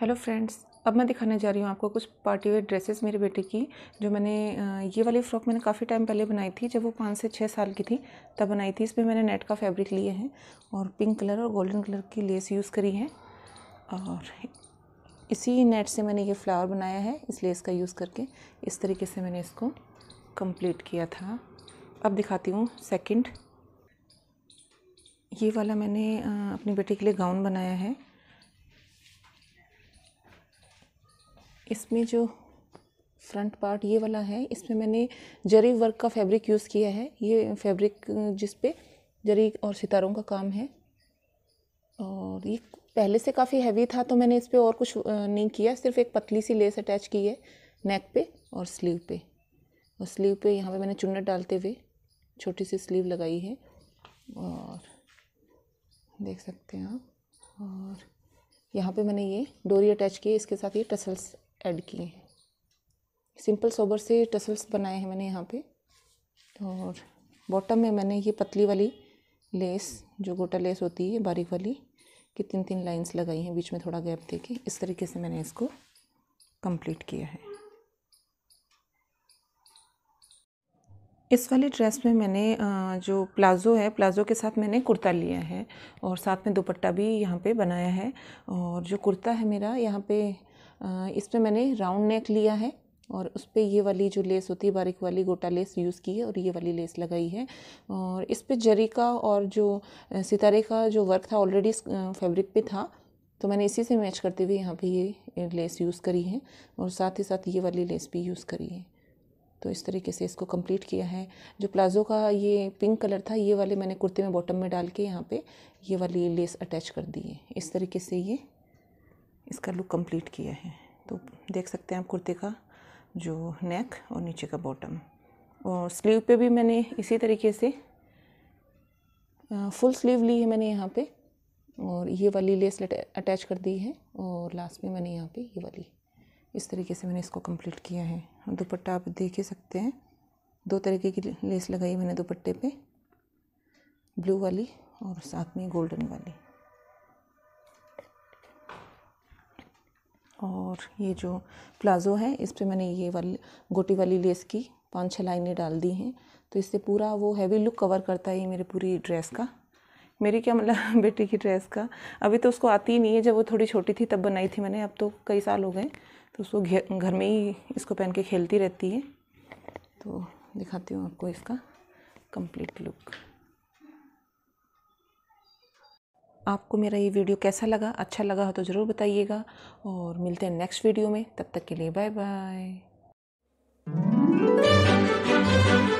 hello friends अब मैं दिखाने जा रही हूँ आपको कुछ पार्टी वेयर ड्रेसेस मेरे बेटे की जो मैंने ये वाली फ़्रॉक मैंने काफ़ी टाइम पहले बनाई थी जब वो पाँच से छः साल की थी तब बनाई थी इसमें मैंने नेट का फैब्रिक लिए हैं और पिंक कलर और गोल्डन कलर की लेस यूज़ करी है और इसी नेट से मैंने ये फ्लावर बनाया है इस लेस का यूज़ करके इस तरीके से मैंने इसको कम्प्लीट किया था अब दिखाती हूँ सेकेंड ये वाला मैंने अपने बेटे के लिए गाउन बनाया है इसमें जो फ्रंट पार्ट ये वाला है इसमें मैंने जरी वर्क का फैब्रिक यूज़ किया है ये फैब्रिक जिस पे जरी और सितारों का काम है और ये पहले से काफ़ी हैवी था तो मैंने इस पर और कुछ नहीं किया सिर्फ एक पतली सी लेस अटैच की है नेक पे और स्लीव पे और स्लीव पे यहाँ पे मैंने चुन्नट डालते हुए छोटी सी स्लीव लगाई है और देख सकते हैं आप और यहाँ पे मैंने ये डोरी अटैच की है इसके साथ ये टसल्स ऐड किए हैं सिंपल सोबर से टसल्स बनाए हैं मैंने यहाँ पे और बॉटम में मैंने ये पतली वाली लेस जो गोटा लेस होती है बारीक वाली कि तीन तीन लाइंस लगाई हैं बीच में थोड़ा गैप दे के इस तरीके से मैंने इसको कंप्लीट किया है इस वाली ड्रेस में मैंने जो प्लाज़ो है प्लाज़ो के साथ मैंने कुर्ता लिया है और साथ में दुपट्टा भी यहाँ पे बनाया है और जो कुर्ता है मेरा यहाँ पे इस पर मैंने राउंड नेक लिया है और उस पर ये वाली जो लेस होती है बारीक वाली गोटा लेस यूज़ की है और ये वाली लेस लगाई है और इस पर जरी का और जो सितारे का जो वर्क था ऑलरेडी फैब्रिक पे था तो मैंने इसी से मैच करते हुए यहाँ पे ये लेस यूज़ करी है और साथ ही साथ ये वाली लेस भी यूज़ करी है तो इस तरीके से इसको कंप्लीट किया है जो प्लाज़ो का ये पिंक कलर था ये वाले मैंने कुर्ते में बॉटम में डाल के यहाँ पे ये वाली लेस अटैच कर दी है इस तरीके से ये इसका लुक कंप्लीट किया है तो देख सकते हैं आप कुर्ते का जो नेक और नीचे का बॉटम और स्लीव पे भी मैंने इसी तरीके से फुल स्लीव ली है मैंने यहाँ पे और ये वाली लेस अटैच कर दी है और लास्ट में मैंने यहाँ पे ये वाली इस तरीके से मैंने इसको कंप्लीट किया है दुपट्टा आप देख ही सकते हैं दो तरीके की लेस लगाई मैंने दुपट्टे पे ब्लू वाली और साथ में गोल्डन वाली और ये जो प्लाज़ो है इस पर मैंने ये वाली गोटी वाली लेस की पाँच छः लाइनें डाल दी हैं तो इससे पूरा वो हैवी लुक कवर करता है ये मेरे पूरी ड्रेस का मेरी क्या मतलब बेटी की ड्रेस का अभी तो उसको आती ही नहीं है जब वो थोड़ी छोटी थी तब बनाई थी मैंने अब तो कई साल हो गए तो उसको घर में ही इसको पहन के खेलती रहती है तो दिखाती हूँ आपको इसका कंप्लीट लुक आपको मेरा ये वीडियो कैसा लगा अच्छा लगा हो तो ज़रूर बताइएगा और मिलते हैं नेक्स्ट वीडियो में तब तक के लिए बाय बाय